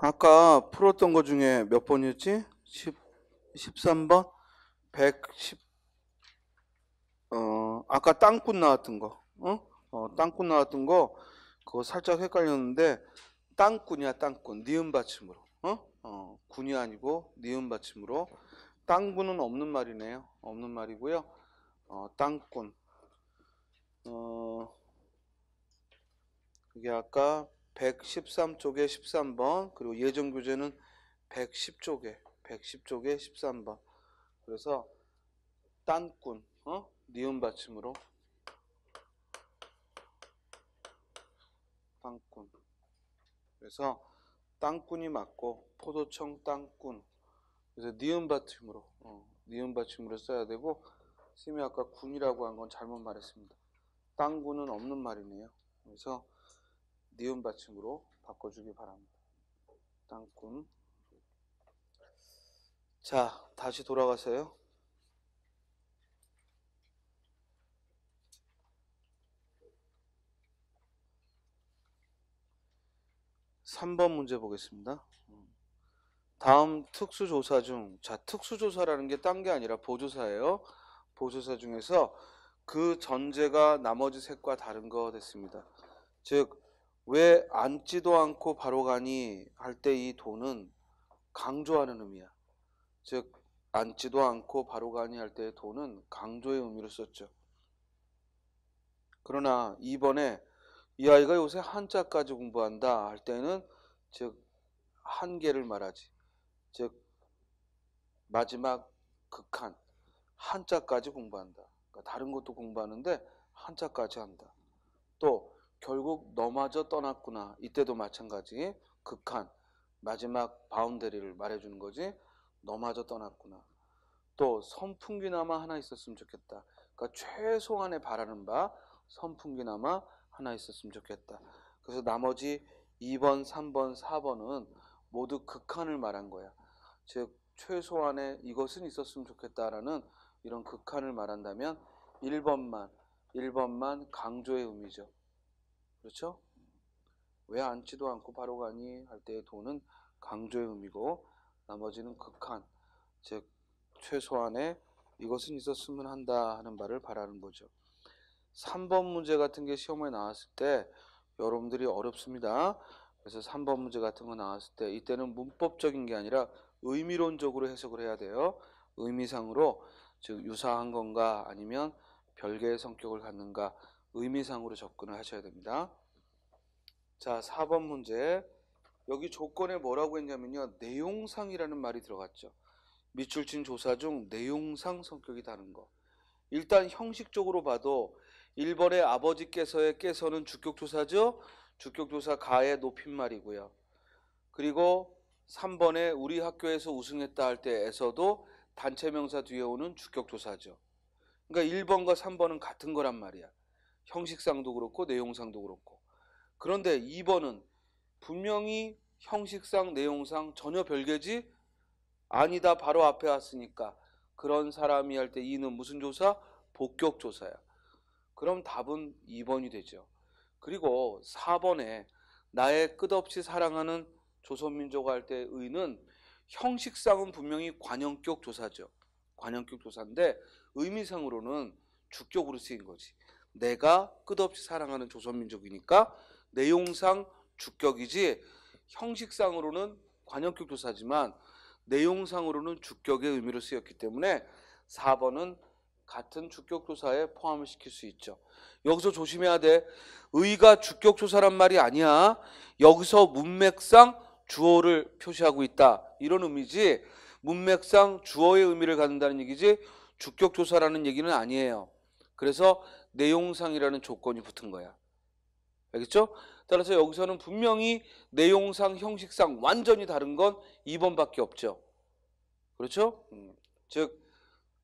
아까 풀었던 것 중에 몇 번이었지? 10, 13번? 110, 어, 아까 땅꾼 나왔던 거, 어? 어, 땅꾼 나왔던 거, 그거 살짝 헷갈렸는데, 땅꾼이야, 땅꾼. 니은 받침으로. 어? 어, 군이 아니고, 니은 받침으로. 땅꾼은 없는 말이네요. 없는 말이고요. 어, 땅꾼. 어, 그게 아까 113쪽에 13번 그리고 예정 교재는 110쪽에 110쪽에 13번 그래서 딴꾼 어? 니은 받침으로 땅꾼 그래서 땅꾼이 맞고 포도청 땅꾼 그래서 니은 받침으로 어, 니은 받침으로 써야 되고 쌤이 아까 군이라고 한 건 잘못 말했습니다 땅군은 없는 말이네요 그래서 니은 받침으로 바꿔주기 바랍니다. 땅꾼 자, 다시 돌아가세요. 3번 문제 보겠습니다. 다음 특수조사 중, 자, 특수조사라는 게 딴 게 아니라 보조사예요. 보조사 중에서 그 전제가 나머지 색과 다른 거 됐습니다. 즉, 왜 앉지도 않고 바로 가니 할 때 이 돈은 강조하는 의미야. 즉 앉지도 않고 바로 가니 할 때 돈은 강조의 의미로 썼죠. 그러나 이번에 이 아이가 요새 한자까지 공부한다 할 때는 즉 한계를 말하지. 즉 마지막 극한 한자까지 공부한다. 그러니까 다른 것도 공부하는데 한자까지 한다. 또 결국 너마저 떠났구나. 이때도 마찬가지 극한 마지막 바운데리를 말해주는 거지. 너마저 떠났구나. 또 선풍기나마 하나 있었으면 좋겠다. 그러니까 최소한의 바라는 바 선풍기나마 하나 있었으면 좋겠다. 그래서 나머지 2번, 3번, 4번은 모두 극한을 말한 거야. 즉 최소한의 이것은 있었으면 좋겠다라는 이런 극한을 말한다면 1번만 1번만 강조의 의미죠. 그렇죠? 왜 앉지도 않고 바로 가니 할 때의 도는 강조의 의미고 나머지는 극한, 즉 최소한의 이것은 있었으면 한다 하는 말을 바라는 거죠. 3번 문제 같은 게 시험에 나왔을 때 여러분들이 어렵습니다. 그래서 3번 문제 같은 거 나왔을 때 이때는 문법적인 게 아니라 의미론적으로 해석을 해야 돼요. 의미상으로 즉 유사한 건가 아니면 별개의 성격을 갖는가 의미상으로 접근을 하셔야 됩니다. 자, 4번 문제. 여기 조건에 뭐라고 했냐면요. 내용상이라는 말이 들어갔죠. 밑줄 친 조사 중 내용상 성격이 다른 거. 일단 형식적으로 봐도 1번의 아버지께서의 깨서는 주격조사죠. 주격조사 가의 높임말이고요. 그리고 3번에 우리 학교에서 우승했다 할 때에서도 단체명사 뒤에 오는 주격조사죠. 그러니까 1번과 3번은 같은 거란 말이야. 형식상도 그렇고 내용상도 그렇고. 그런데 2번은 분명히 형식상 내용상 전혀 별개지 아니다 바로 앞에 왔으니까 그런 사람이 할 때 이는 무슨 조사? 복격 조사야. 그럼 답은 2번이 되죠. 그리고 4번에 나의 끝없이 사랑하는 조선민족 할 때 의는 형식상은 분명히 관형격 조사죠. 관형격 조사인데 의미상으로는 주격으로 쓰인 거지. 내가 끝없이 사랑하는 조선민족이니까 내용상 주격이지 형식상으로는 관용격 조사지만 내용상으로는 주격의 의미로 쓰였기 때문에 4번은 같은 주격조사에 포함을 시킬 수 있죠. 여기서 조심해야 돼. 의가 주격조사란 말이 아니야. 여기서 문맥상 주어를 표시하고 있다. 이런 의미지. 문맥상 주어의 의미를 갖는다는 얘기지. 주격조사라는 얘기는 아니에요. 그래서 내용상이라는 조건이 붙은 거야. 알겠죠? 따라서 여기서는 분명히 내용상, 형식상 완전히 다른 건 2번밖에 없죠. 그렇죠? 음. 즉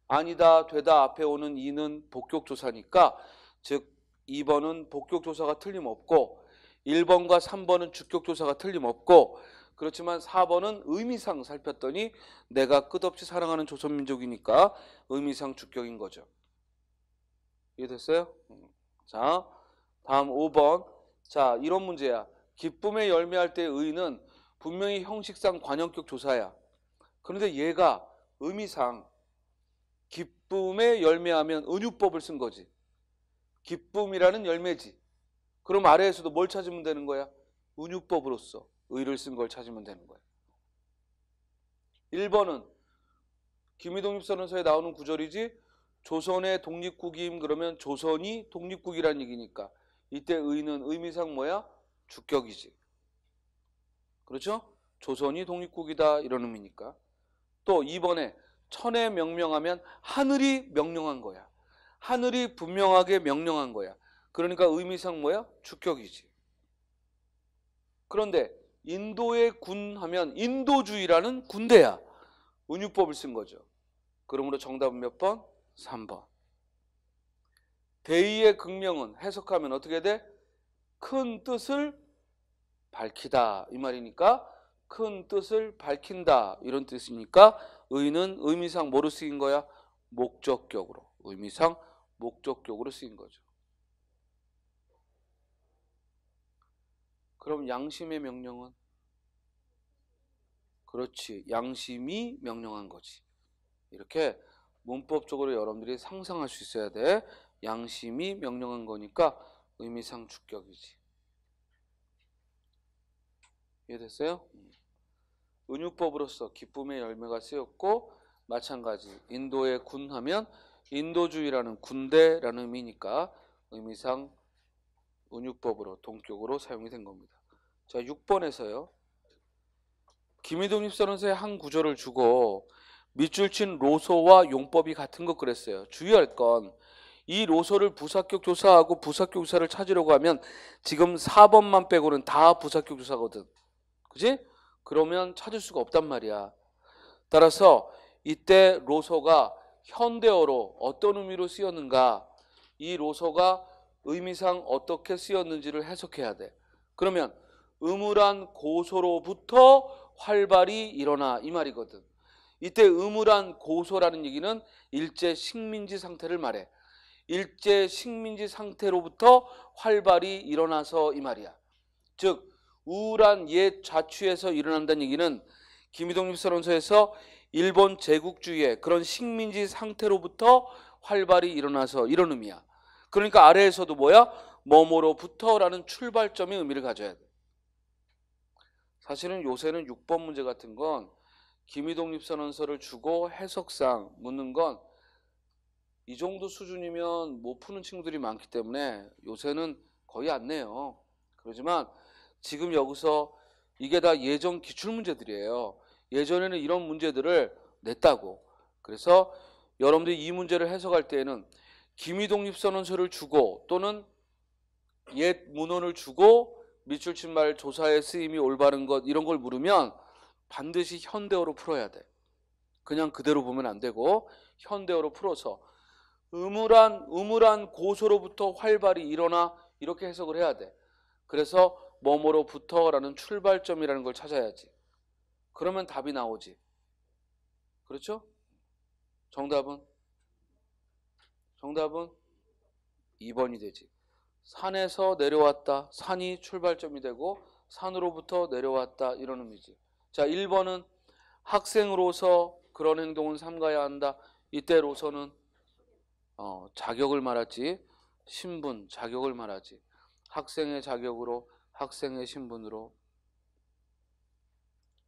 아니다, 되다 앞에 오는 이는 복격조사니까 즉 2번은 복격조사가 틀림없고 1번과 3번은 주격조사가 틀림없고 그렇지만 4번은 의미상 살폈더니 내가 끝없이 사랑하는 조선민족이니까 의미상 주격인 거죠. 이해됐어요? 음. 자, 다음 5번. 자, 이런 문제야. 기쁨의 열매할 때 의는 분명히 형식상 관형격 조사야. 그런데 얘가 의미상 기쁨의 열매하면 은유법을 쓴 거지. 기쁨이라는 열매지. 그럼 아래에서도 뭘 찾으면 되는 거야? 은유법으로서 의를 쓴 걸 찾으면 되는 거야. 1번은 김희동 입선서에 언 나오는 구절이지 조선의 독립국임 그러면 조선이 독립국이라는 얘기니까 이때 의는 의미상 뭐야? 주격이지. 그렇죠? 조선이 독립국이다 이런 의미니까. 또 이번에 천에 명명하면 하늘이 명령한 거야. 하늘이 분명하게 명령한 거야. 그러니까 의미상 뭐야? 주격이지. 그런데 인도의 군 하면 인도주의라는 군대야. 은유법을 쓴 거죠. 그러므로 정답은 몇 번? 3번. 대의의 극명은 해석하면 어떻게 돼? 큰 뜻을 밝히다. 이 말이니까 큰 뜻을 밝힌다. 이런 뜻이니까 의는 의미상 뭐로 쓰인 거야? 목적격으로. 의미상 목적격으로 쓰인 거죠. 그럼 양심의 명령은? 그렇지. 양심이 명령한 거지. 이렇게 문법적으로 여러분들이 상상할 수 있어야 돼. 양심이 명령한 거니까 의미상 주격이지. 이해됐어요? 은유법으로서 기쁨의 열매가 쓰였고 마찬가지 인도의 군 하면 인도주의라는 군대라는 의미니까 의미상 은유법으로 동격으로 사용이 된 겁니다. 자 6번에서요. 김희동 입사론서에 한 구절을 주고 밑줄 친 로소와 용법이 같은 것 그랬어요. 주의할 건 이 로소를 부사격 조사하고 부사격 조사를 찾으려고 하면 지금 4번만 빼고는 다 부사격 조사거든. 그지? 그러면 찾을 수가 없단 말이야. 따라서 이때 로소가 현대어로 어떤 의미로 쓰였는가, 이로소가 의미상 어떻게 쓰였는지를 해석해야 돼. 그러면 음울한 고소로부터 활발히 일어나 이 말이거든. 이때 의무란 고소라는 얘기는 일제 식민지 상태를 말해. 일제 식민지 상태로부터 활발히 일어나서 이 말이야. 즉 우울한 옛좌취에서 일어난다는 얘기는 김희동립 선언서에서 일본 제국주의의 그런 식민지 상태로부터 활발히 일어나서 이런 의미야. 그러니까 아래에서도 뭐야? 뭐뭐로부터라는 출발점이 의미를 가져야 돼. 사실은 요새는 6번 문제 같은 건 기미독립선언서를 주고 해석상 묻는 건 이 정도 수준이면 못 푸는 친구들이 많기 때문에 요새는 거의 안 내요. 그러지만 지금 여기서 이게 다 예전 기출 문제들이에요. 예전에는 이런 문제들을 냈다고. 그래서 여러분들이 이 문제를 해석할 때에는 기미독립선언서를 주고 또는 옛 문헌을 주고 밑줄 친말 조사의 쓰임이 올바른 것 이런 걸 물으면 반드시 현대어로 풀어야 돼. 그냥 그대로 보면 안 되고 현대어로 풀어서 음울한 음울한 고소로부터 활발히 일어나 이렇게 해석을 해야 돼. 그래서 뭐뭐로부터라는 출발점이라는 걸 찾아야지. 그러면 답이 나오지. 그렇죠? 정답은 정답은 2번이 되지. 산에서 내려왔다. 산이 출발점이 되고 산으로부터 내려왔다 이런 의미지. 자, 1번은 학생으로서 그런 행동은 삼가야 한다. 이때로서는 어, 자격을 말하지 신분, 자격을 말하지 학생의 자격으로 학생의 신분으로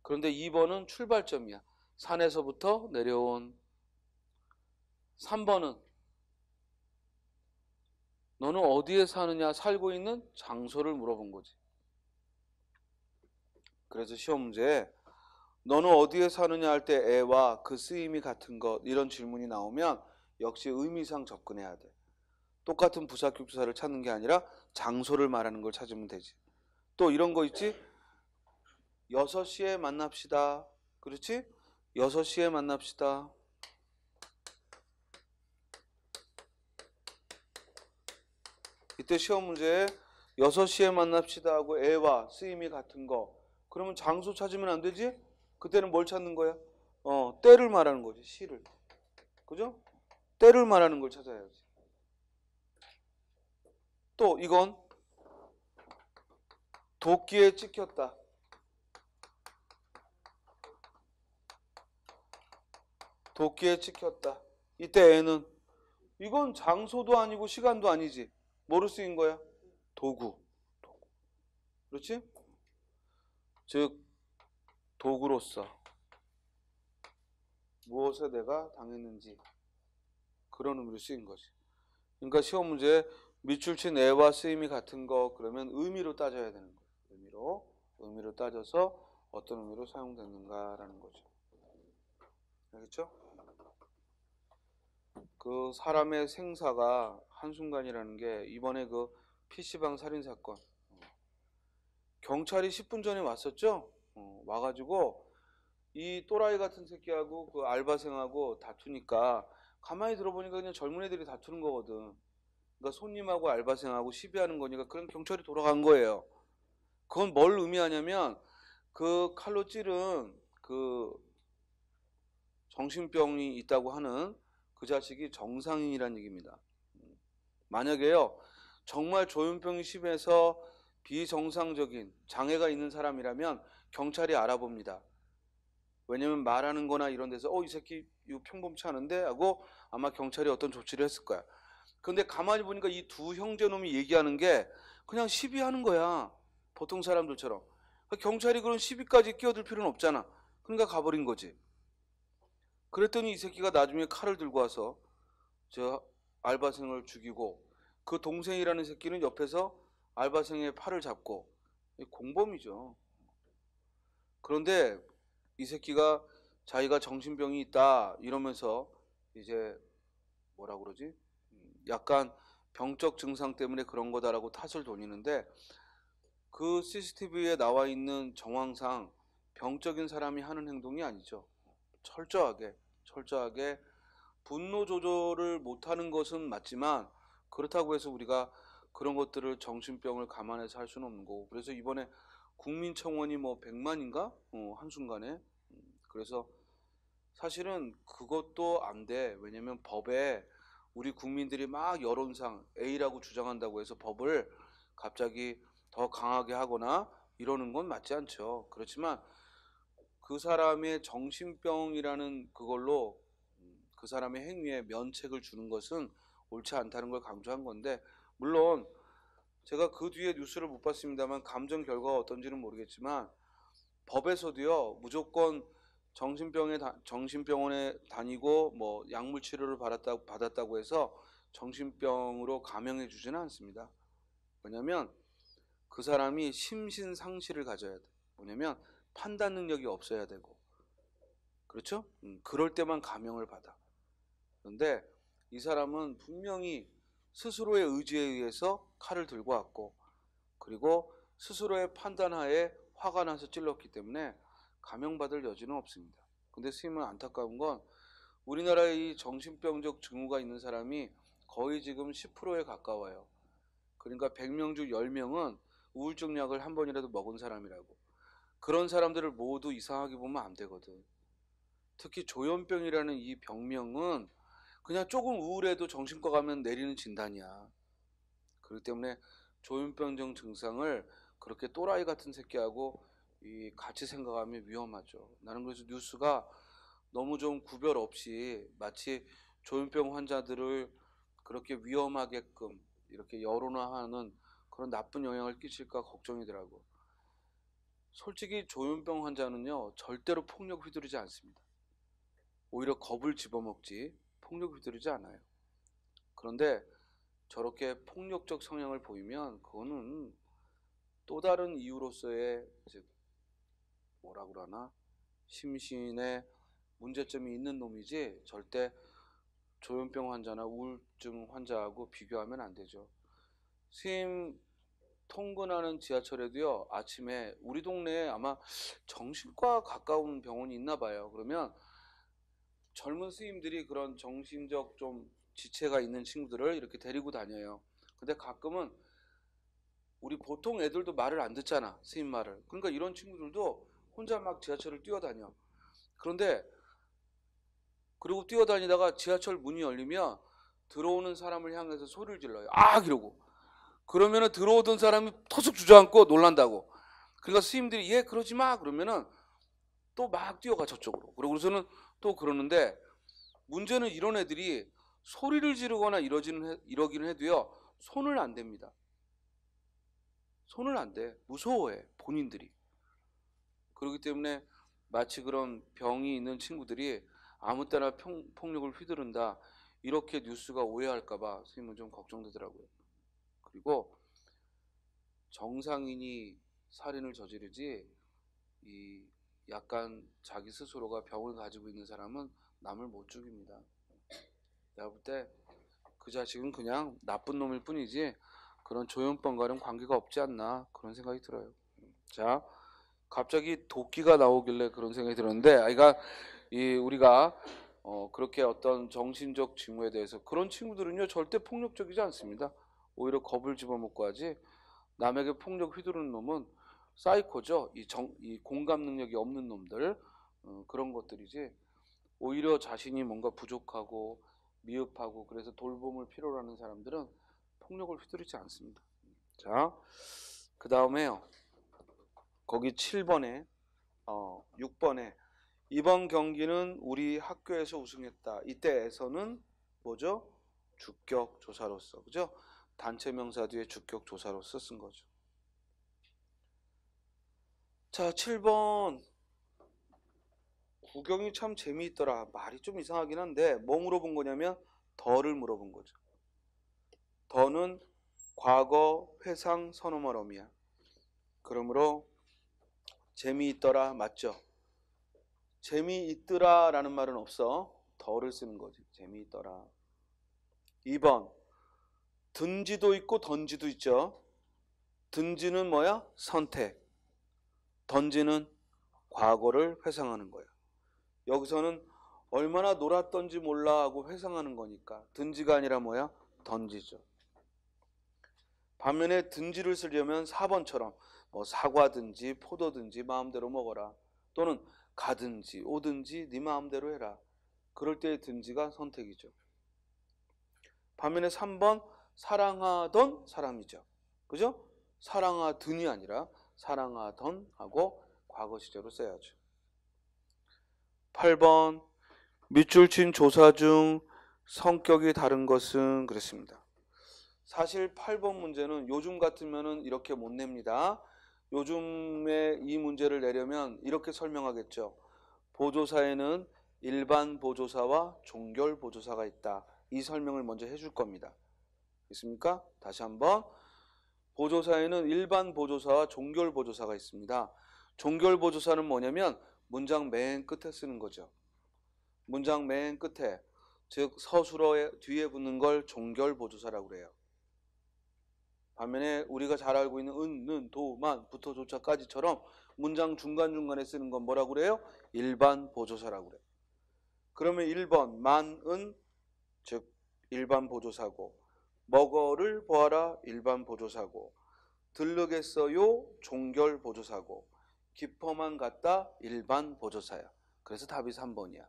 그런데 2번은 출발점이야. 산에서부터 내려온 3번은 너는 어디에 사느냐 살고 있는 장소를 물어본 거지. 그래서 시험 문제 너는 어디에 사느냐 할 때 애와 그 쓰임이 같은 것 이런 질문이 나오면 역시 의미상 접근해야 돼. 똑같은 부사 격사를 찾는 게 아니라 장소를 말하는 걸 찾으면 되지. 또 이런 거 있지? 6시에 만납시다. 그렇지? 6시에 만납시다. 이때 시험 문제에 6시에 만납시다 하고 애와 쓰임이 같은 거. 그러면 장소 찾으면 안 되지? 그때는 뭘 찾는 거야? 어, 때를 말하는 거지. 시를. 그죠? 때를 말하는 걸 찾아야지. 또 이건 도끼에 찍혔다. 도끼에 찍혔다. 이때 애는 이건 장소도 아니고 시간도 아니지. 뭐로 쓰인 거야? 도구. 도구. 그렇지? 즉 도구로서 무엇에 내가 당했는지 그런 의미로 쓰인 거지. 그러니까 시험 문제 밑줄 친 애와 쓰임이 같은 거 그러면 의미로 따져야 되는 거예요. 의미로 의미로 따져서 어떤 의미로 사용됐는가라는 거죠. 알겠죠? 그 사람의 생사가 한순간이라는 게 이번에 그 PC방 살인 사건 경찰이 10분 전에 왔었죠? 어, 와가지고 이 또라이 같은 새끼하고 그 알바생하고 다투니까 가만히 들어보니까 그냥 젊은 애들이 다투는 거거든. 그러니까 손님하고 알바생하고 시비하는 거니까 그런 경찰이 돌아간 거예요. 그건 뭘 의미하냐면 그 칼로 찌른 그 정신병이 있다고 하는 그 자식이 정상인이라는 얘기입니다. 만약에요, 정말 조현병이 심해서 비정상적인 장애가 있는 사람이라면 경찰이 알아봅니다. 왜냐면 말하는 거나 이런 데서 어 이 새끼 이거 평범치 않은데 하고 아마 경찰이 어떤 조치를 했을 거야. 그런데 가만히 보니까 이 두 형제놈이 얘기하는 게 그냥 시비하는 거야. 보통 사람들처럼. 그러니까 경찰이 그런 시비까지 끼어들 필요는 없잖아. 그러니까 가버린 거지. 그랬더니 이 새끼가 나중에 칼을 들고 와서 저 알바생을 죽이고 그 동생이라는 새끼는 옆에서 알바생의 팔을 잡고 공범이죠. 그런데 이 새끼가 자기가 정신병이 있다 이러면서 이제 뭐라 그러지? 음, 약간 병적 증상 때문에 그런 거다라고 탓을 돌리는데 그 CCTV에 나와 있는 정황상 병적인 사람이 하는 행동이 아니죠. 철저하게 철저하게 분노 조절을 못하는 것은 맞지만 그렇다고 해서 우리가 그런 것들을 정신병을 감안해서 할 수는 없는 거고 그래서 이번에 국민청원이 뭐 100만인가? 어, 한순간에. 음, 그래서 사실은 그것도 안 돼. 왜냐면 법에 우리 국민들이 막 여론상 A라고 주장한다고 해서 법을 갑자기 더 강하게 하거나 이러는 건 맞지 않죠. 그렇지만 그 사람의 정신병이라는 그걸로 음, 그 사람의 행위에 면책을 주는 것은 옳지 않다는 걸 강조한 건데 물론 제가 그 뒤에 뉴스를 못 봤습니다만 감정 결과가 어떤지는 모르겠지만 법에서도요 무조건 정신병에 다, 정신병원에 다니고 뭐 약물 치료를 받았다 받았다고 해서 정신병으로 감형해 주지는 않습니다. 뭐냐면 그 사람이 심신 상실을 가져야 돼. 뭐냐면 판단 능력이 없어야 되고 그렇죠? 음, 그럴 때만 감형을 받아. 그런데 이 사람은 분명히 스스로의 의지에 의해서 칼을 들고 왔고 그리고 스스로의 판단하에 화가 나서 찔렀기 때문에 감형받을 여지는 없습니다. 근데 스님은 안타까운 건 우리나라의 정신병적 증후가 있는 사람이 거의 지금 10%에 가까워요. 그러니까 100명 중 10명은 우울증 약을 한 번이라도 먹은 사람이라고. 그런 사람들을 모두 이상하게 보면 안 되거든. 특히 조현병이라는 이 병명은 그냥 조금 우울해도 정신과 가면 내리는 진단이야. 그렇기 때문에 조현병증 증상을 그렇게 또라이 같은 새끼하고 이 같이 생각하면 위험하죠. 나는 그래서 뉴스가 너무 좀 구별 없이 마치 조현병 환자들을 그렇게 위험하게끔 이렇게 여론화하는 그런 나쁜 영향을 끼칠까 걱정이더라고. 솔직히 조현병 환자는요 절대로 폭력 휘두르지 않습니다. 오히려 겁을 집어먹지 폭력을 휘두지 않아요. 그런데 저렇게 폭력적 성향을 보이면 그거는 또 다른 이유로서의 뭐라 그러나 심신에 문제점이 있는 놈이지 절대 조현병 환자나 우울증 환자하고 비교하면 안 되죠. 스님 통근하는 지하철에도요 아침에 우리 동네에 아마 정신과 가까운 병원이 있나 봐요. 그러면 젊은 스님들이 그런 정신적 좀 지체가 있는 친구들을 이렇게 데리고 다녀요. 근데 가끔은 우리 보통 애들도 말을 안 듣잖아. 스님 말을. 그러니까 이런 친구들도 혼자 막 지하철을 뛰어다녀. 그런데 그리고 뛰어다니다가 지하철 문이 열리면 들어오는 사람을 향해서 소리를 질러요. 아! 이러고. 그러면은 들어오던 사람이 터석 주저앉고 놀란다고. 그러니까 스님들이 예, 그러지 마! 그러면은 또 막 뛰어가 저쪽으로. 그러고서는 또 그러는데 문제는 이런 애들이 소리를 지르거나 이러지는 이러기는 해도요 손을 안 댑니다. 손을 안 대. 무서워해 본인들이. 그렇기 때문에 마치 그런 병이 있는 친구들이 아무 때나 평, 폭력을 휘두른다 이렇게 뉴스가 오해할까봐 선생님은 좀 걱정되더라고요. 그리고 정상인이 살인을 저지르지 이 약간 자기 스스로가 병을 가지고 있는 사람은 남을 못 죽입니다. 내가 볼때 그 자식은 그냥 나쁜 놈일 뿐이지 그런 조현병과는 관계가 없지 않나 그런 생각이 들어요. 자, 갑자기 도끼가 나오길래 그런 생각이 들었는데, 그러니이 아, 우리가 어, 그렇게 어떤 정신적 징후에 대해서 그런 친구들은요 절대 폭력적이지 않습니다. 오히려 겁을 집어먹고 하지 남에게 폭력 휘두르는 놈은 사이코죠. 이, 정, 이 공감 능력이 없는 놈들 어, 그런 것들이지 오히려 자신이 뭔가 부족하고 미흡하고 그래서 돌봄을 필요로 하는 사람들은 폭력을 휘두르지 않습니다. 자, 그 다음에요. 거기 7번에 어, 6번에 이번 경기는 우리 학교에서 우승했다. 이때에서는 뭐죠? 주격 조사로서 그죠? 단체 명사 뒤에 주격 조사로서 쓴 거죠. 자, 7번. 구경이 참 재미있더라. 말이 좀 이상하긴 한데, 뭐 물어본 거냐면, 더를 물어본 거죠. 더는 과거, 회상, 선호말 어미야. 그러므로, 재미있더라. 맞죠? 재미있더라 라는 말은 없어. 더를 쓰는 거지. 재미있더라. 2번. 든지도 있고 던지도 있죠. 든지는 뭐야? 선택. 던지는 과거를 회상하는 거예요. 여기서는 얼마나 놀았던지 몰라 하고 회상하는 거니까 든지가 아니라 뭐야? 던지죠. 반면에 든지를 쓰려면 4번처럼 뭐 사과든지 포도든지 마음대로 먹어라. 또는 가든지 오든지 네 마음대로 해라. 그럴 때의 든지가 선택이죠. 반면에 3번 사랑하던 사람이죠. 그죠? 사랑하든이 아니라 사랑하던 하고 과거 시제로 써야죠. 8번 밑줄 친 조사 중 성격이 다른 것은 그랬습니다. 사실 8번 문제는 요즘 같으면은 이렇게 못 냅니다. 요즘에 이 문제를 내려면 이렇게 설명하겠죠. 보조사에는 일반 보조사와 종결 보조사가 있다. 이 설명을 먼저 해줄 겁니다. 있습니까? 다시 한번 보조사에는 일반 보조사와 종결 보조사가 있습니다. 종결 보조사는 뭐냐면 문장 맨 끝에 쓰는 거죠. 문장 맨 끝에 즉 서술어 의 뒤에 붙는 걸 종결 보조사라고 그래요. 반면에 우리가 잘 알고 있는 은, 는, 도, 만, 부터, 조차까지처럼 문장 중간중간에 쓰는 건 뭐라고 그래요? 일반 보조사라고 그래요. 그러면 1번 만은 즉 일반 보조사고 먹어를 보아라 일반 보조사고 들르겠어요 종결 보조사고 기퍼만 같다 일반 보조사야 그래서 답이 3번이야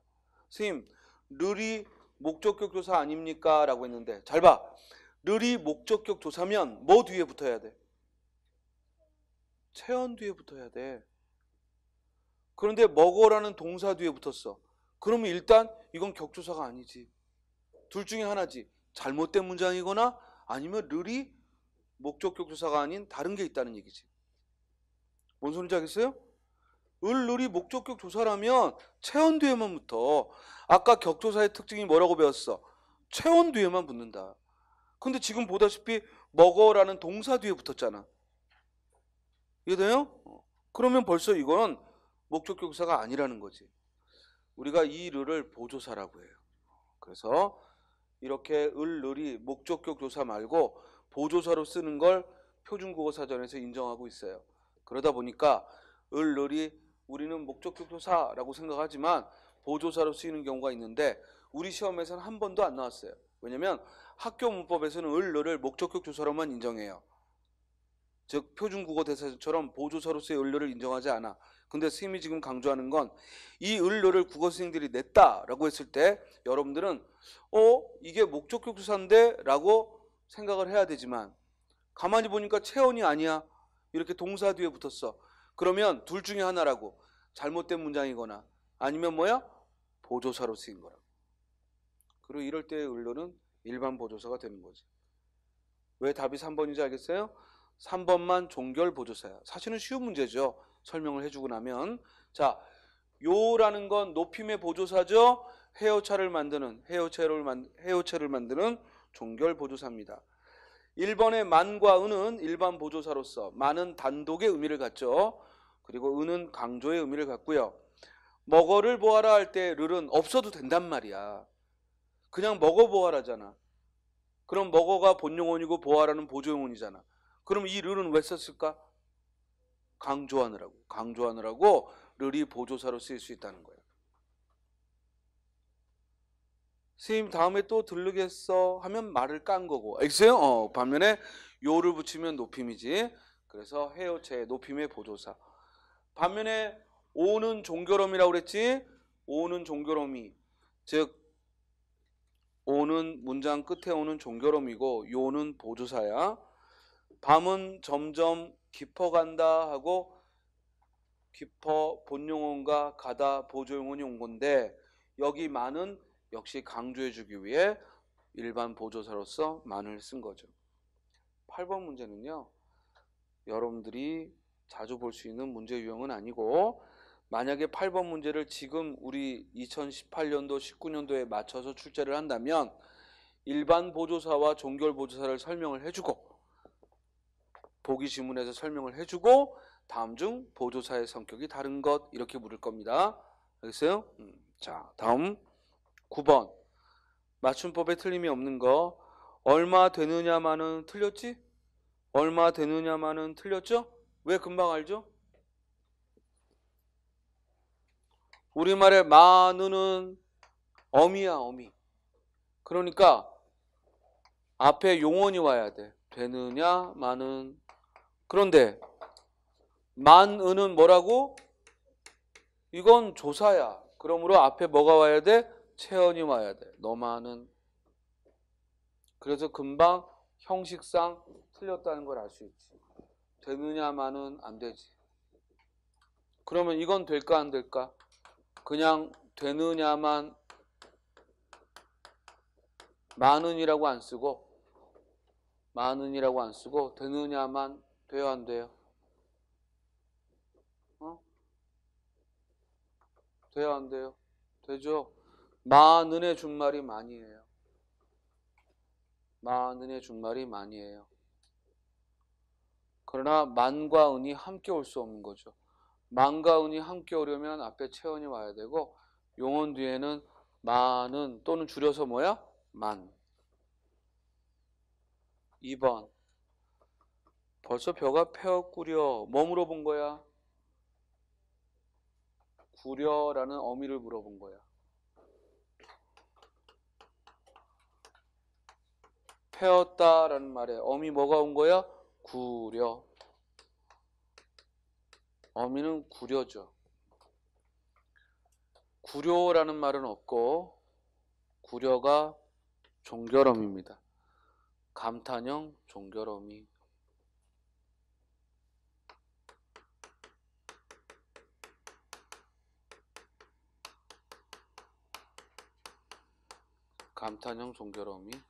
스님 르이 목적격 조사 아닙니까? 라고 했는데 잘 봐. 르이 목적격 조사면 뭐 뒤에 붙어야 돼? 체언 뒤에 붙어야 돼. 그런데 먹어라는 동사 뒤에 붙었어. 그러면 일단 이건 격조사가 아니지. 둘 중에 하나지. 잘못된 문장이거나 아니면 르이 목적 격조사가 아닌 다른 게 있다는 얘기지. 뭔 소리인지 알겠어요? 을, 르리 목적격 조사라면 체언 뒤에만 붙어. 아까 격조사의 특징이 뭐라고 배웠어? 체언 뒤에만 붙는다. 근데 지금 보다시피 먹어라는 동사 뒤에 붙었잖아. 이해돼요? 그러면 벌써 이건 목적격사가 아니라는 거지. 우리가 이르을 보조사라고 해요. 그래서 이렇게 을, 을이 목적격 조사 말고 보조사로 쓰는 걸 표준국어 사전에서 인정하고 있어요. 그러다 보니까 을, 을이 우리는 목적격 조사라고 생각하지만 보조사로 쓰이는 경우가 있는데 우리 시험에서는 한 번도 안 나왔어요. 왜냐면 학교 문법에서는 을, 을을 목적격 조사로만 인정해요. 즉 표준국어 대사처럼 보조사로서의 을 을을 인정하지 않아. 근데 스님이 지금 강조하는 건 이 을료를 국어 선생들이 냈다라고 했을 때 여러분들은 어 이게 목적 격수사인데라고 생각을 해야 되지만 가만히 보니까 체온이 아니야 이렇게 동사 뒤에 붙었어 그러면 둘 중에 하나라고 잘못된 문장이거나 아니면 뭐야 보조사로 쓰인 거라고 그리고 이럴 때 을료는 일반 보조사가 되는 거지 왜 답이 3번인지 알겠어요? 3번만 종결 보조사야 사실은 쉬운 문제죠 설명을 해주고 나면 자 요라는 건 높임의 보조사죠. 해어차를 만드는 해오체를 만 해오체를 만드는 종결 보조사입니다. 1번의 만과 은은 일반 보조사로서 만은 단독의 의미를 갖죠. 그리고 은은 강조의 의미를 갖고요. 먹어를 보아라 할때르은 없어도 된단 말이야. 그냥 먹어 보아라잖아. 그럼 먹어가 본용언이고 보아라는 보조용언이잖아. 그럼 이르은왜 썼을까? 강조하느라고 강조하느라고 를이 보조사로 쓰일 수 있다는 거예요. 스님 다음에 또 들르겠어 하면 말을 깐 거고 알겠어요? 어, 반면에 요를 붙이면 높임이지 그래서 해요체 높임의 보조사 반면에 오는 종결음이라고 그랬지 오는 종결음이 즉 오는 문장 끝에 오는 종결음이고 요는 보조사야 밤은 점점 깊어간다 하고 깊어 본용어과 가다 보조용언이 온 건데 여기 많은 역시 강조해주기 위해 일반 보조사로서 만을 쓴 거죠. 8번 문제는요. 여러분들이 자주 볼 수 있는 문제 유형은 아니고 만약에 8번 문제를 지금 우리 2018년도 19년도에 맞춰서 출제를 한다면 일반 보조사와 종결 보조사를 설명을 해주고 보기 지문에서 설명을 해주고 다음 중 보조사의 성격이 다른 것 이렇게 물을 겁니다. 알겠어요? 음, 자 다음 9번 맞춤법에 틀림이 없는 거 얼마 되느냐만은 틀렸지? 얼마 되느냐만은 틀렸죠? 왜 금방 알죠? 우리말에 만우는 어미야 어미 그러니까 앞에 용언이 와야 돼 되느냐 마는 그런데 만은은 뭐라고? 이건 조사야. 그러므로 앞에 뭐가 와야 돼? 체언이 와야 돼. 너만은. 그래서 금방 형식상 틀렸다는 걸 알 수 있지. 되느냐만은 안 되지. 그러면 이건 될까 안 될까? 그냥 되느냐만 만은이라고 안 쓰고 만은이라고 안 쓰고 되느냐만 돼요, 안 돼요? 어? 돼요, 안 돼요? 되죠? 많은의 준말이 많이에요. 많은의 준말이 많이에요. 그러나 만과 은이 함께 올 수 없는 거죠. 만과 은이 함께 오려면 앞에 체온이 와야 되고 용언 뒤에는 많은 또는 줄여서 뭐야? 만. 2번 벌써 벼가 패었구려. 뭐 물어본 거야? 구려라는 어미를 물어본 거야. 패었다라는 말에 어미 뭐가 온 거야? 구려. 어미는 구려죠. 구려라는 말은 없고 구려가 종결어미입니다. 감탄형 종결어미. 감탄형 종결함이자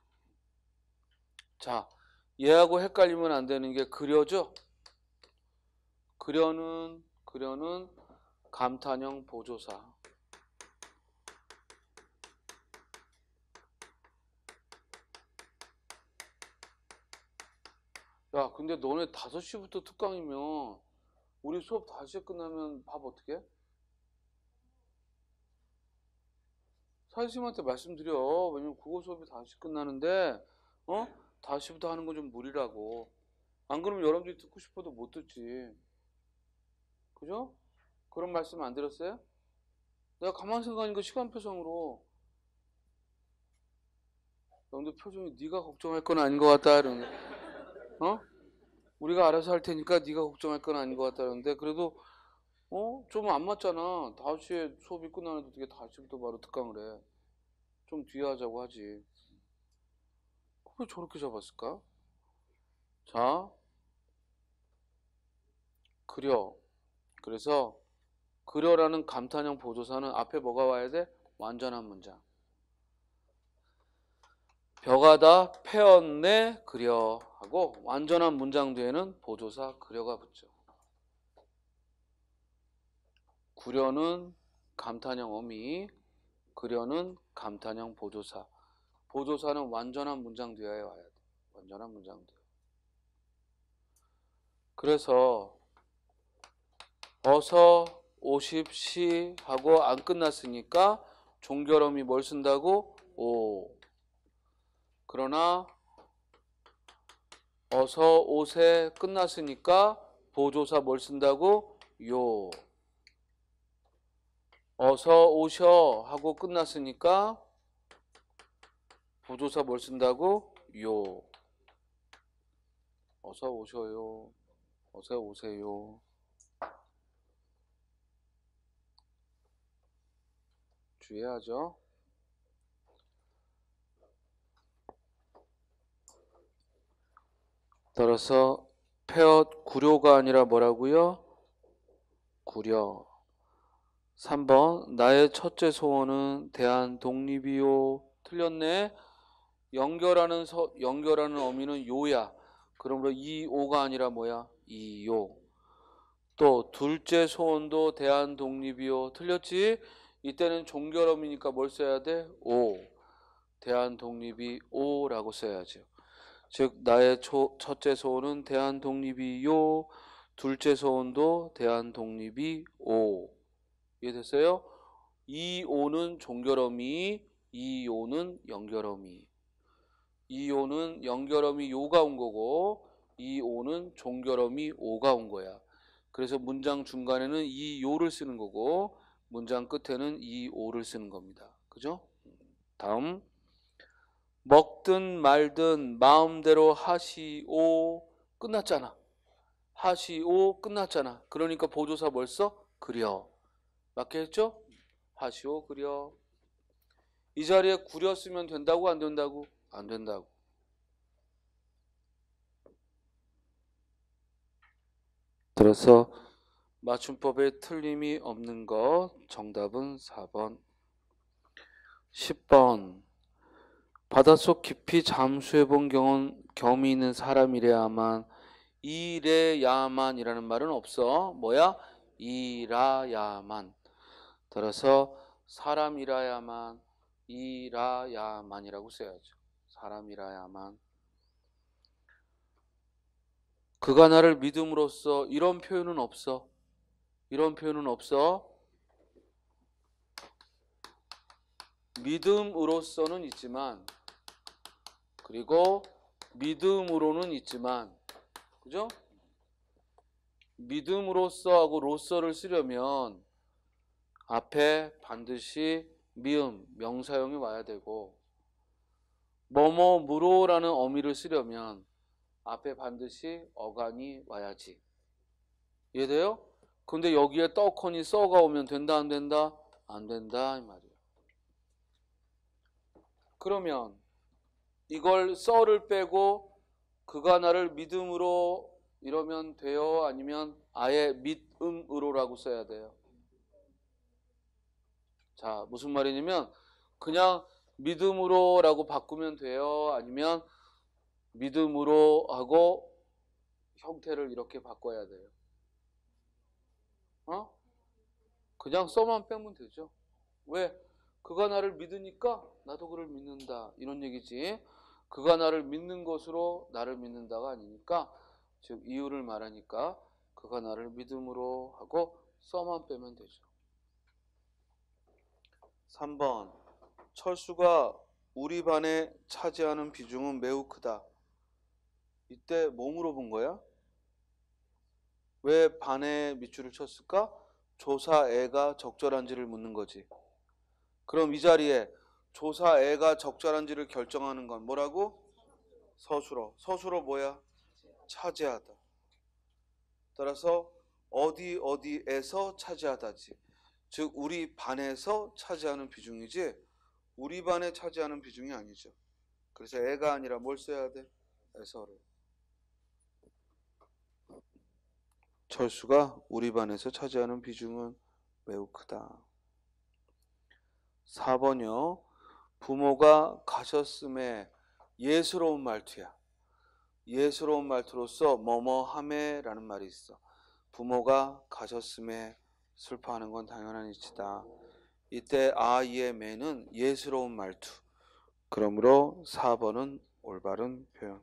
얘하고 헷갈리면 안 되는 게 그려죠 그려는 그려는 감탄형 보조사 야 근데 너네 5시부터 특강이면 우리 수업 다시 끝나면 밥 어떻게 해? 사장님한테 말씀드려. 왜냐면 국어 수업이 다시 끝나는데, 어? 다시부터 하는 건 좀 무리라고. 안 그러면 여러분들이 듣고 싶어도 못 듣지. 그죠? 그런 말씀 안 드렸어요? 내가 가만 생각하니까 시간표상으로. 여러 표정이 네가 걱정할 건 아닌 것 같다. 이러는 어? 우리가 알아서 할 테니까 네가 걱정할 건 아닌 것 같다. 그런데 그래도 어? 좀 안 맞잖아. 5시에 수업이 끝나는데 어떻게 5시부터 바로 특강을 해. 좀 뒤에 하자고 하지. 왜 저렇게 잡았을까? 자, 그려. 그래서 그려라는 감탄형 보조사는 앞에 뭐가 와야 돼? 완전한 문장. 벼가다 폐언내 그려 하고 완전한 문장 뒤에는 보조사 그려가 붙죠. 구려는 감탄형 어미, 그려는 감탄형 보조사. 보조사는 완전한 문장 되어야 와야 돼. 완전한 문장 되어. 그래서 어서 오십시 하고 안 끝났으니까 종결 어미 뭘 쓴다고? 오. 그러나 어서 오세 끝났으니까 보조사 뭘 쓴다고? 요. 어서 오셔 하고 끝났으니까 부조사 뭘 쓴다고? 요. 어서 오셔요. 어서 오세요. 주의하죠. 따라서 폐어 구료가 아니라 뭐라고요? 구려. 3번 나의 첫째 소원은 대한 독립이요. 틀렸네. 연결하는 서, 연결하는 어미는 요야. 그러므로 이 오가 아니라 뭐야? 이 요. 또 둘째 소원도 대한 독립이요. 틀렸지? 이때는 종결어미니까 뭘 써야 돼? 오. 대한 독립이 오라고 써야죠. 즉 나의 초, 첫째 소원은 대한 독립이요. 둘째 소원도 대한 독립이 오. 이해됐어요? 이온은 종결음이, 이온은 연결음이. 이온은 연결음이 요가 온 거고, 이온은 종결음이 오가 온 거야. 그래서 문장 중간에는 이 요를 쓰는 거고, 문장 끝에는 이 오를 쓰는 겁니다. 그죠? 다음. 먹든 말든 마음대로 하시오 끝났잖아. 하시오 끝났잖아. 그러니까 보조사 벌써 그려. 맞했죠 하시오 그려. 이 자리에 구려 쓰면 된다고 안 된다고? 안 된다고. 들어서 맞춤법에 틀림이 없는 것 정답은 4번 10번 바닷속 깊이 잠수해 본 경험, 경험이 있는 사람이래야만 이래야만이라는 말은 없어 뭐야? 이라야만 따라서 사람이라야만 이라야만이라고 써야죠. 사람이라야만 그가 나를 믿음으로써 이런 표현은 없어. 이런 표현은 없어. 믿음으로서는 있지만 그리고 믿음으로는 있지만 그죠? 믿음으로써 하고 로써를 쓰려면 앞에 반드시 미음, 명사형이 와야 되고 뭐뭐 무로라는 어미를 쓰려면 앞에 반드시 어간이 와야지. 이해돼요? 근데 여기에 떡허니 써가 오면 된다 안 된다? 안 된다 이 말이에요. 그러면 이걸 써를 빼고 그가 나를 믿음으로 이러면 돼요? 아니면 아예 믿음으로라고 써야 돼요? 자, 무슨 말이냐면 그냥 믿음으로라고 바꾸면 돼요. 아니면 믿음으로 하고 형태를 이렇게 바꿔야 돼요. 어? 그냥 써만 빼면 되죠. 왜? 그가 나를 믿으니까 나도 그를 믿는다. 이런 얘기지. 그가 나를 믿는 것으로 나를 믿는다가 아니니까 즉 이유를 말하니까 그가 나를 믿음으로 하고 써만 빼면 되죠. 3번 철수가 우리 반에 차지하는 비중은 매우 크다. 이때 몸으로 뭐 본 거야? 왜 반에 밑줄을 쳤을까? 조사애가 적절한지를 묻는 거지. 그럼 이 자리에 조사애가 적절한지를 결정하는 건 뭐라고? 서술어. 서술어 뭐야? 차지하다. 따라서 어디 어디에서 차지하다지. 즉 우리 반에서 차지하는 비중이지 우리 반에 차지하는 비중이 아니죠. 그래서 애가 아니라 뭘 써야 돼? 애서를. 철수가 우리 반에서 차지하는 비중은 매우 크다. 4번요. 부모가 가셨음에 예스러운 말투야. 예스러운 말투로서 뭐뭐함에라는 말이 있어. 부모가 가셨음에 슬퍼하는 건 당연한 이치다. 이때 아이의 매는 예스러운 말투. 그러므로 4번은 올바른 표현.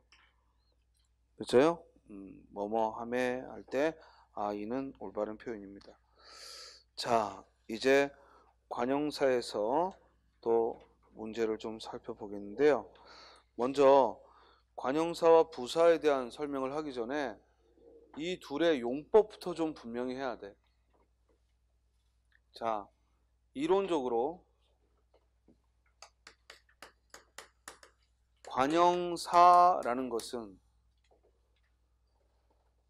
그렇죠요? 음, 뭐뭐함에 할 때 아이는 올바른 표현입니다. 자, 이제 관형사에서 또 문제를 좀 살펴보겠는데요. 먼저 관형사와 부사에 대한 설명을 하기 전에 이 둘의 용법부터 좀 분명히 해야 돼. 자, 이론적으로 관형사라는 것은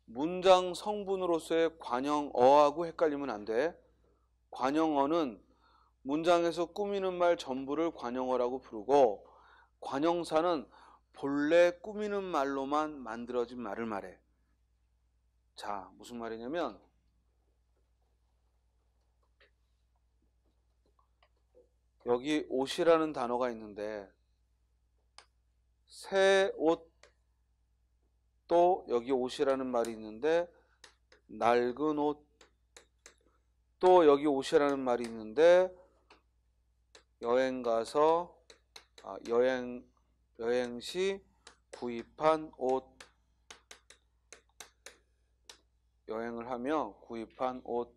문장 성분으로서의 관형어하고 헷갈리면 안 돼. 관형어는 문장에서 꾸미는 말 전부를 관형어라고 부르고 관형사는 본래 꾸미는 말로만 만들어진 말을 말해. 자, 무슨 말이냐면 여기 옷이라는 단어가 있는데 새 옷 또 여기 옷이라는 말이 있는데 낡은 옷 또 여기 옷이라는 말이 있는데 여행 가서 아, 여행 여행 시 구입한 옷 여행을 하며 구입한 옷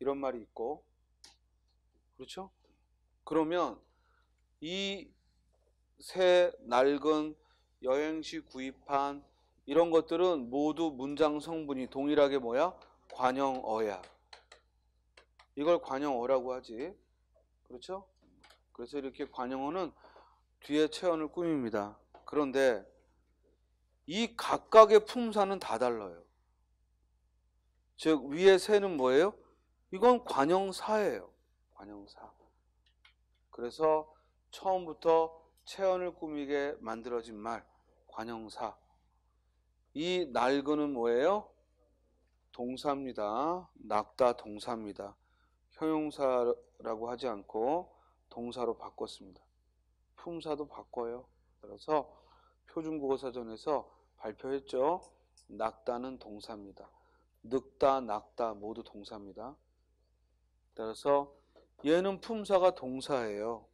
이런 말이 있고 그렇죠? 그러면 이 새 낡은 여행시 구입한 이런 것들은 모두 문장 성분이 동일하게 뭐야? 관형어야. 이걸 관형어라고 하지. 그렇죠? 그래서 이렇게 관형어는 뒤에 체언을 꾸밉니다. 그런데 이 각각의 품사는 다 달라요. 즉 위에 새는 뭐예요? 이건 관형사예요. 관형사. 그래서 처음부터 체언을 꾸미게 만들어진 말, 관형사. 이 날거는 뭐예요? 동사입니다. 낙다 동사입니다. 형용사라고 하지 않고 동사로 바꿨습니다. 품사도 바꿔요. 따라서 표준국어사전에서 발표했죠. 낙다는 동사입니다. 늑다, 낙다 모두 동사입니다. 따라서 얘는 품사가 동사예요.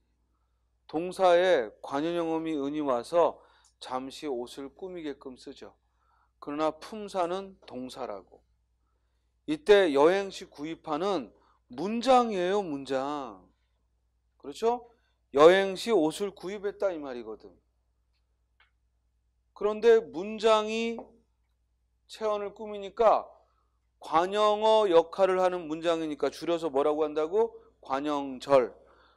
동사에 관현형음이 은이 와서 잠시 옷을 꾸미게끔 쓰죠. 그러나 품사는 동사라고. 이때 여행시 구입하는 문장이에요, 문장. 그렇죠? 여행시 옷을 구입했다 이 말이거든. 그런데 문장이 체언을 꾸미니까 관영어 역할을 하는 문장이니까 줄여서 뭐라고 한다고? 관형절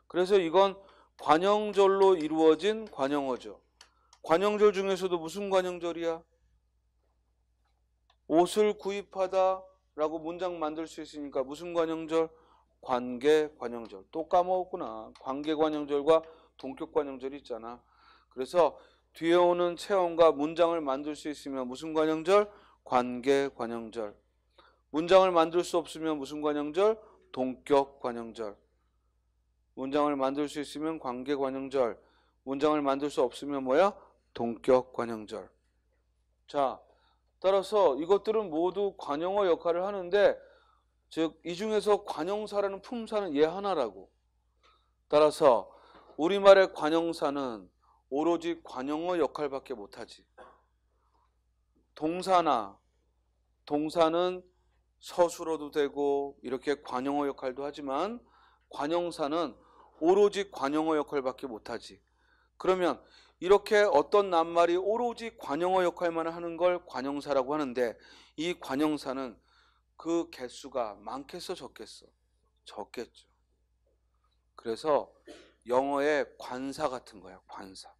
그래서 이건 관형절로 이루어진 관형어죠관형절 중에서도 무슨 관형절이야 옷을 구입하다 라고 문장 만들 수 있으니까 무슨 관형절 관계 관형절또 까먹었구나. 관계 관형절과 동격 관형절이 있잖아. 그래서 뒤에 오는 체험과 문장을 만들 수 있으면 무슨 관형절 관계 관형절 문장을 만들 수 없으면 무슨 관형절 동격 관형절. 문장을 만들 수 있으면 관계 관형절. 문장을 만들 수 없으면 뭐야? 동격 관형절. 자, 따라서 이것들은 모두 관용어 역할을 하는데 즉 이 중에서 관용사라는 품사는 얘 예 하나라고. 따라서 우리말의 관용사는 오로지 관용어 역할밖에 못하지. 동사나 동사는 서술어도 되고 이렇게 관용어 역할도 하지만 관용사는 오로지 관용어 역할밖에 못하지. 그러면 이렇게 어떤 낱말이 오로지 관용어 역할만 하는 걸 관용사라고 하는데 이 관용사는 그 개수가 많겠어 적겠어? 적겠죠. 그래서 영어의 관사 같은 거야, 관사.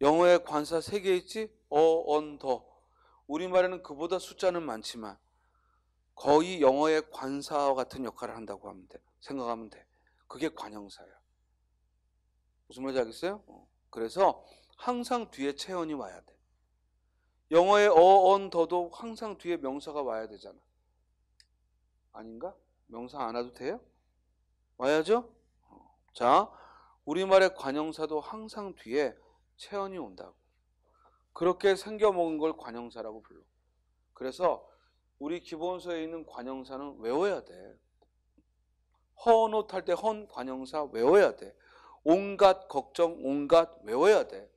영어의 관사 세 개 있지? 어, 언, 더. 우리말에는 그보다 숫자는 많지만 거의 영어의 관사와 같은 역할을 한다고 하면 돼. 생각하면 돼. 그게 관형사야. 무슨 말인지 알겠어요? 어. 그래서 항상 뒤에 체언이 와야 돼. 영어의 어, 언, 더도 항상 뒤에 명사가 와야 되잖아. 아닌가? 명사 안 와도 돼요? 와야죠? 어. 자, 우리말의 관형사도 항상 뒤에 체언이 온다고. 그렇게 생겨먹은 걸 관형사라고 불러. 그래서 우리 기본서에 있는 관형사는 외워야 돼. 헌옷 할 때 헌 관형사 외워야 돼. 온갖 걱정 온갖 외워야 돼.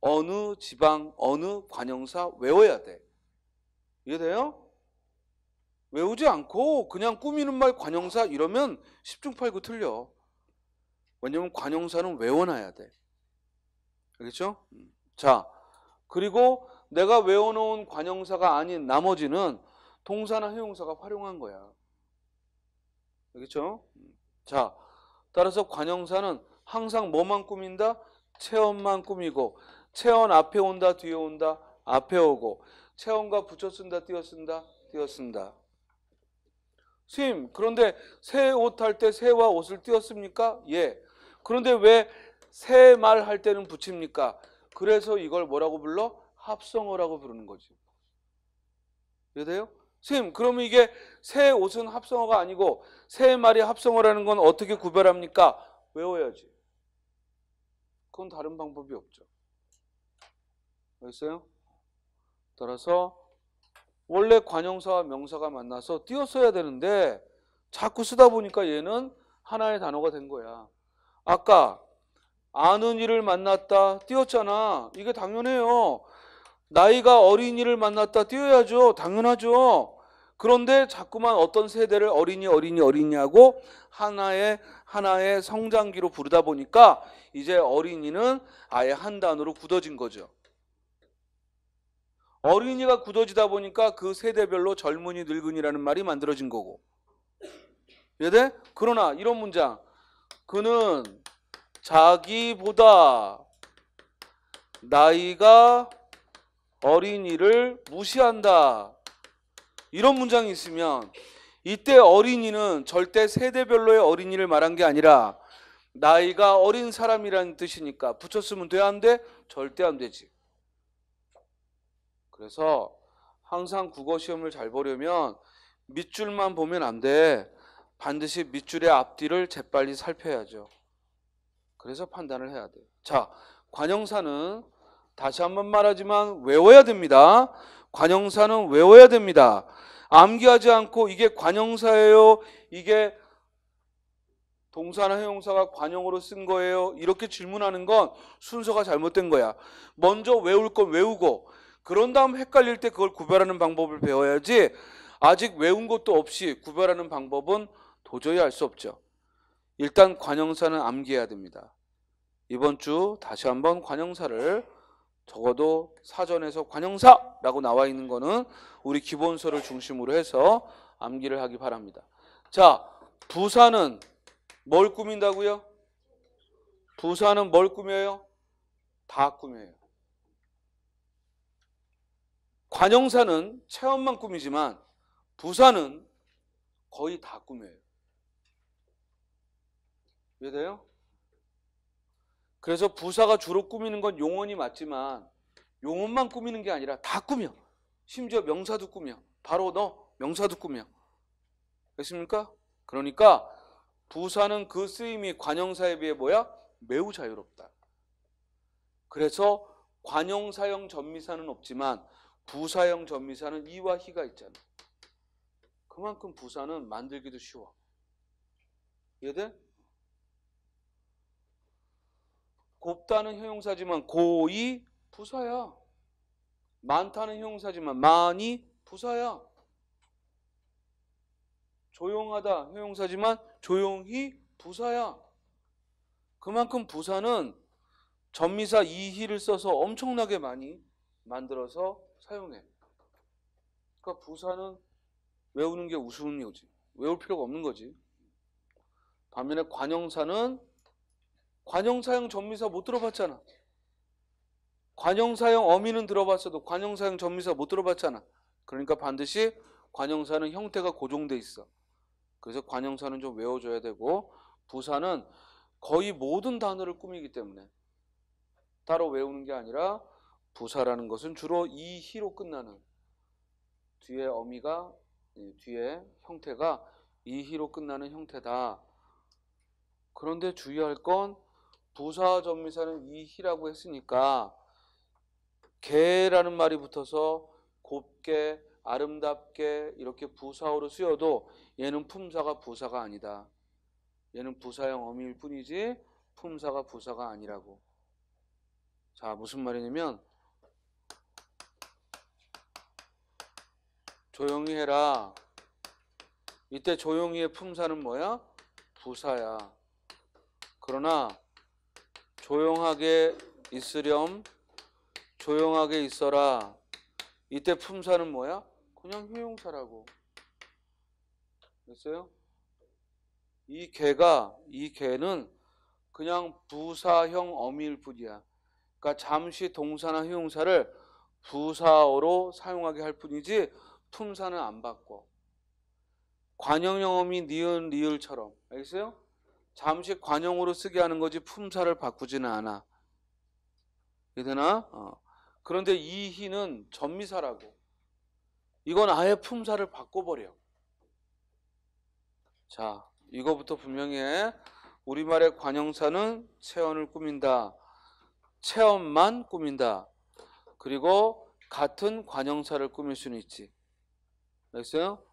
어느 지방 어느 관형사 외워야 돼. 이해돼요? 외우지 않고 그냥 꾸미는 말 관형사 이러면 10중 8구 틀려. 왜냐면 관형사는 외워놔야 돼. 알겠죠? 음. 자, 그리고 내가 외워놓은 관형사가 아닌 나머지는 동사나 형용사가 활용한 거야. 알겠죠? 자, 따라서 관형사는 항상 뭐만 꾸민다? 체언만 꾸미고 체언 앞에 온다 뒤에 온다 앞에 오고 체언과 붙여 쓴다 띄어 쓴다 띄어 쓴다 스님 그런데 새 옷 할 때 새와 옷을 띄어 습니까예 그런데 왜 새 말 할 때는 붙입니까? 그래서 이걸 뭐라고 불러? 합성어라고 부르는 거지. 이해돼요? 선생님, 그러면 이게 새 옷은 합성어가 아니고 새 말이 합성어라는 건 어떻게 구별합니까? 외워야지. 그건 다른 방법이 없죠. 알겠어요? 따라서 원래 관용사와 명사가 만나서 띄어야 되는데 자꾸 쓰다 보니까 얘는 하나의 단어가 된 거야. 아까 아는 이를 만났다 띄었잖아. 이게 당연해요. 나이가 어린이를 만났다 뛰어야죠. 당연하죠. 그런데 자꾸만 어떤 세대를 어린이 어린이 어린이하고 하나의 하나의 성장기로 부르다 보니까 이제 어린이는 아예 한단으로 굳어진 거죠. 어린이가 굳어지다 보니까 그 세대별로 젊은이 늙은이라는 말이 만들어진 거고. 예대? 그러나 이런 문장. 그는 자기보다 나이가 어린이를 무시한다. 이런 문장이 있으면 이때 어린이는 절대 세대별로의 어린이를 말한 게 아니라 나이가 어린 사람이라는 뜻이니까 붙였으면 돼야 안 돼? 절대 안 되지. 그래서 항상 국어 시험을 잘 보려면 밑줄만 보면 안 돼. 반드시 밑줄의 앞뒤를 재빨리 살펴야죠. 그래서 판단을 해야 돼. 자, 관형사는 다시 한 번 말하지만 외워야 됩니다. 관형사는 외워야 됩니다. 암기하지 않고 이게 관형사예요. 이게 동사나 형용사가 관용으로 쓴 거예요. 이렇게 질문하는 건 순서가 잘못된 거야. 먼저 외울 건 외우고 그런 다음 헷갈릴 때 그걸 구별하는 방법을 배워야지 아직 외운 것도 없이 구별하는 방법은 도저히 알 수 없죠. 일단 관형사는 암기해야 됩니다. 이번 주 다시 한 번 관형사를 적어도 사전에서 관용사라고 나와 있는 거는 우리 기본서를 중심으로 해서 암기를 하기 바랍니다. 자, 부사는 뭘 꾸민다고요? 부사는 뭘 꾸며요? 다 꾸며요. 관용사는 체험만 꾸미지만 부사는 거의 다 꾸며요. 이돼요 그래서 부사가 주로 꾸미는 건 용언이 맞지만 용언만 꾸미는 게 아니라 다 꾸며. 심지어 명사도 꾸며. 바로 너 명사도 꾸며. 됐습니까? 그러니까 부사는 그 쓰임이 관형사에 비해 뭐야? 매우 자유롭다. 그래서 관형사형 전미사는 없지만 부사형 전미사는 이와 희가 있잖아. 그만큼 부사는 만들기도 쉬워. 이해돼? 곱다는 형용사지만 고이 부사야. 많다는 형용사지만 많이 부사야. 조용하다 형용사지만 조용히 부사야. 그만큼 부사는 전미사 이희를 써서 엄청나게 많이 만들어서 사용해. 그러니까 부사는 외우는 게 우스운 요지. 외울 필요가 없는 거지. 반면에 관용사는 관용사형 전미사 못 들어봤잖아. 관용사형 어미는 들어봤어도 관용사형 전미사 못 들어봤잖아. 그러니까 반드시 관용사는 형태가 고정돼 있어. 그래서 관용사는 좀 외워줘야 되고 부사는 거의 모든 단어를 꾸미기 때문에 따로 외우는 게 아니라 부사라는 것은 주로 이 히로 끝나는 뒤에 어미가 예, 뒤에 형태가 이 히로 끝나는 형태다. 그런데 주의할 건 부사 전미사는 이희라고 했으니까 개라는 말이 붙어서 곱게 아름답게 이렇게 부사어로 쓰여도 얘는 품사가 부사가 아니다. 얘는 부사형 어미일 뿐이지 품사가 부사가 아니라고. 자, 무슨 말이냐면 조용히 해라. 이때 조용히의 품사는 뭐야? 부사야. 그러나 조용하게 있으렴 조용하게 있어라 이때 품사는 뭐야? 그냥 효용사라고 됐어요? 이 개가 이 개는 그냥 부사형 어미일 뿐이야 그러니까 잠시 동사나 효용사를 부사어로 사용하게 할 뿐이지 품사는 안 바꿔 관형형 어미 니은 리을처럼 알겠어요? 잠시 관용으로 쓰게 하는 거지 품사를 바꾸지는 않아. 이해 되나? 어. 그런데 이 희는 전미사라고. 이건 아예 품사를 바꿔버려. 자, 이거부터 분명히 우리말의 관용사는체언을 꾸민다. 체언만 꾸민다. 그리고 같은 관용사를 꾸밀 수는 있지. 알겠어요?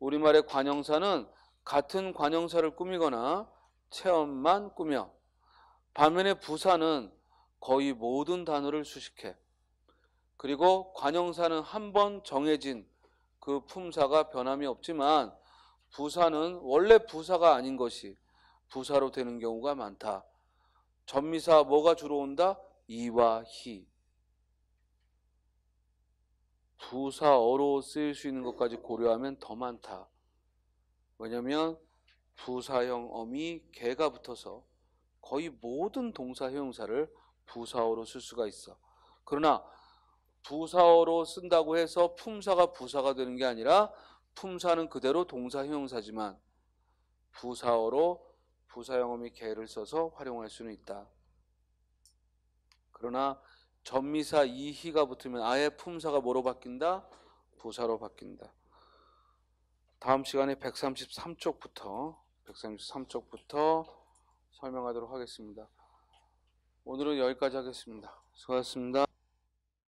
우리말의 관용사는 같은 관용사를 꾸미거나 체험만 꾸며 반면에 부사는 거의 모든 단어를 수식해 그리고 관용사는한 번 정해진 그 품사가 변함이 없지만 부사는 원래 부사가 아닌 것이 부사로 되는 경우가 많다. 전미사 뭐가 주로 온다? 이와 희. 부사어로 쓰일 수 있는 것까지 고려하면 더 많다. 왜냐면 부사형 어미 개가 붙어서 거의 모든 동사 형용사를 부사어로 쓸 수가 있어. 그러나 부사어로 쓴다고 해서 품사가 부사가 되는 게 아니라 품사는 그대로 동사 형용사지만 부사어로 부사형 어미 개를 써서 활용할 수는 있다. 그러나 전미사 이희가 붙으면 아예 품사가 뭐로 바뀐다? 부사로 바뀐다. 다음 시간에 133쪽부터 133쪽부터 설명하도록 하겠습니다. 오늘은 여기까지 하겠습니다. 수고하셨습니다.